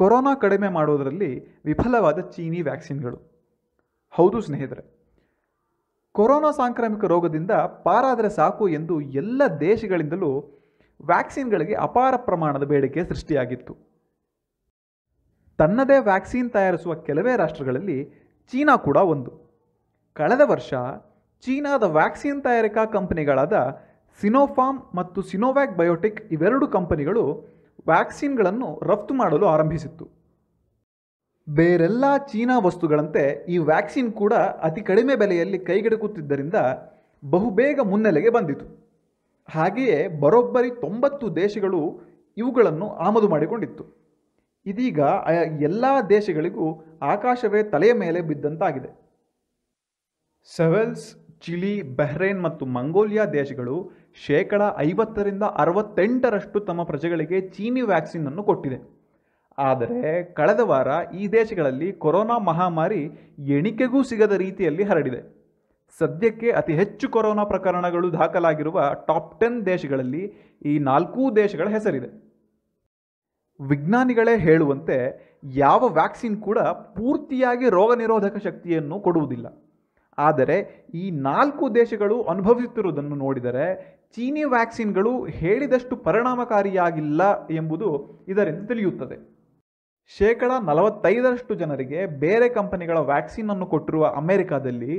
corona ಕಡಿಮೆ ಮಾಡೋದರಲ್ಲಿ ವಿಫಲವಾದ ಚೀನಿ ವ್ಯಾಕ್ಸಿನ್ಗಳು ಹೌದು ಸ್ನೇಹಿತರೆ ಕೊರೋನಾ ಸಾಂಕ್ರಾಮಿಕ ರೋಗದಿಂದ ಪಾರಾದರೆ ಸಾಕು ಎಂದು ಎಲ್ಲ ದೇಶಗಳಿಂದಲೂ ವ್ಯಾಕ್ಸಿನ್ಗಳಿಗೆ ಅಪಾರ ಪ್ರಮಾಣದ ಬೇಡಿಕೆ ಸೃಷ್ಟಿಯಾಗಿತ್ತು ತನ್ನದೇ ವ್ಯಾಕ್ಸಿನ್ ತಯಾರಿಸುವ ಕೆಲವೇ ರಾಷ್ಟ್ರಗಳಲ್ಲಿ ಚೀನಾ ಕೂಡ ಒಂದು ಕಳೆದ ವರ್ಷ ಚೀನಾದ ವ್ಯಾಕ್ಸಿನ್ ತಯಾರಿಕಾ ಕಂಪನಿಗಳಾದ ಸಿನೋಫಾರ್ಮ್ ಮತ್ತು ಸಿನೋವ್ಯಾಕ್ ಬಯೋಟೆಕ್ ಇವೆರಡು ಕಂಪನಿಗಳು ವ್ಯಾಕ್ಸಿನ್ಗಳನ್ನು ರಫ್ತು ಮಾಡಲು ಆರಂಭಿಸಿತ್ತು ಬೇರೆಲ್ಲ ಚೀನಾ ವಸ್ತುಗಳಂತೆ ಈ ವ್ಯಾಕ್ಸಿನ್ ಕೂಡ ಅತಿ ಕಡಿಮೆ ಬೆಲೆಯಲ್ಲಿ ಕೈಗೆಟುಕುತ್ತಿದ್ದರಿಂದ ಬಹುಬೇಗ ಮುನ್ನೆಲೆಗೆ ಬಂದಿತು ಹಾಗೆಯೇ ಬರೋಬ್ಬರಿ ತೊಂಬತ್ತು ದೇಶಗಳು ಇವುಗಳನ್ನು ಆಮದು ಮಾಡಿಕೊಂಡಿತ್ತು ಇದೀಗ ಎಲ್ಲ ದೇಶಗಳಿಗೂ ಆಕಾಶವೇ ತಲೆಯ ಮೇಲೆ ಬಿದ್ದಂತಾಗಿದೆ ಸೆವೆಲ್ಸ್ ಚಿಲಿ ಬಹ್ರೇನ್ ಮತ್ತು ಮಂಗೋಲಿಯಾ ದೇಶಗಳು ಶೇಕಡ ಐವತ್ತರಿಂದ ಅರವತ್ತೆಂಟರಷ್ಟು ತಮ್ಮ ಪ್ರಜೆಗಳಿಗೆ ಚೀನಿ ಅನ್ನು ಕೊಟ್ಟಿದೆ ಆದರೆ ಕಳೆದ ವಾರ ಈ ದೇಶಗಳಲ್ಲಿ ಕೊರೋನಾ ಮಹಾಮಾರಿ ಎಣಿಕೆಗೂ ಸಿಗದ ರೀತಿಯಲ್ಲಿ ಹರಡಿದೆ ಸದ್ಯಕ್ಕೆ ಅತಿ ಹೆಚ್ಚು ಕೊರೋನಾ ಪ್ರಕರಣಗಳು ದಾಖಲಾಗಿರುವ ಟಾಪ್ ಟೆನ್ ದೇಶಗಳಲ್ಲಿ ಈ ನಾಲ್ಕೂ ದೇಶಗಳ ಹೆಸರಿದೆ ವಿಜ್ಞಾನಿಗಳೇ ಹೇಳುವಂತೆ ಯಾವ ವ್ಯಾಕ್ಸಿನ್ ಕೂಡ ಪೂರ್ತಿಯಾಗಿ ರೋಗ ನಿರೋಧಕ ಶಕ್ತಿಯನ್ನು ಕೊಡುವುದಿಲ್ಲ ಆದರೆ ಈ ನಾಲ್ಕು ದೇಶಗಳು ಅನುಭವಿಸುತ್ತಿರುವುದನ್ನು ನೋಡಿದರೆ ಚೀನಿ ವ್ಯಾಕ್ಸಿನ್ಗಳು ಹೇಳಿದಷ್ಟು ಪರಿಣಾಮಕಾರಿಯಾಗಿಲ್ಲ ಎಂಬುದು ಇದರಿಂದ ತಿಳಿಯುತ್ತದೆ ಶೇಕಡ ನಲವತ್ತೈದರಷ್ಟು ಜನರಿಗೆ ಬೇರೆ ಕಂಪನಿಗಳ ವ್ಯಾಕ್ಸಿನನ್ನು ಕೊಟ್ಟಿರುವ ಅಮೆರಿಕಾದಲ್ಲಿ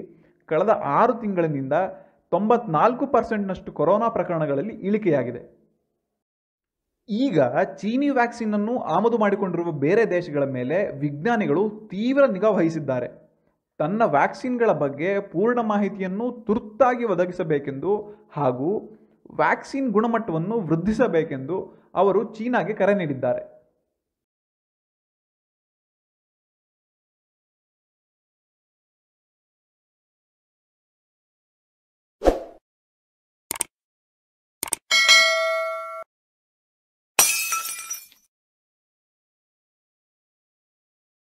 ಕಳೆದ ಆರು ತಿಂಗಳಿನಿಂದ ತೊಂಬತ್ನಾಲ್ಕು ಪರ್ಸೆಂಟ್ನಷ್ಟು ಕೊರೋನಾ ಪ್ರಕರಣಗಳಲ್ಲಿ ಇಳಿಕೆಯಾಗಿದೆ ಈಗ ಚೀನಿ ವ್ಯಾಕ್ಸಿನನ್ನು ಆಮದು ಮಾಡಿಕೊಂಡಿರುವ ಬೇರೆ ದೇಶಗಳ ಮೇಲೆ ವಿಜ್ಞಾನಿಗಳು ತೀವ್ರ ನಿಗಾ ವಹಿಸಿದ್ದಾರೆ ತನ್ನ ವ್ಯಾಕ್ಸಿನ್ಗಳ ಬಗ್ಗೆ ಪೂರ್ಣ ಮಾಹಿತಿಯನ್ನು ತುರ್ತಾಗಿ ಒದಗಿಸಬೇಕೆಂದು ಹಾಗೂ ವ್ಯಾಕ್ಸಿನ್ ಗುಣಮಟ್ಟವನ್ನು ವೃದ್ಧಿಸಬೇಕೆಂದು ಅವರು ಚೀನಾಗೆ ಕರೆ ನೀಡಿದ್ದಾರೆ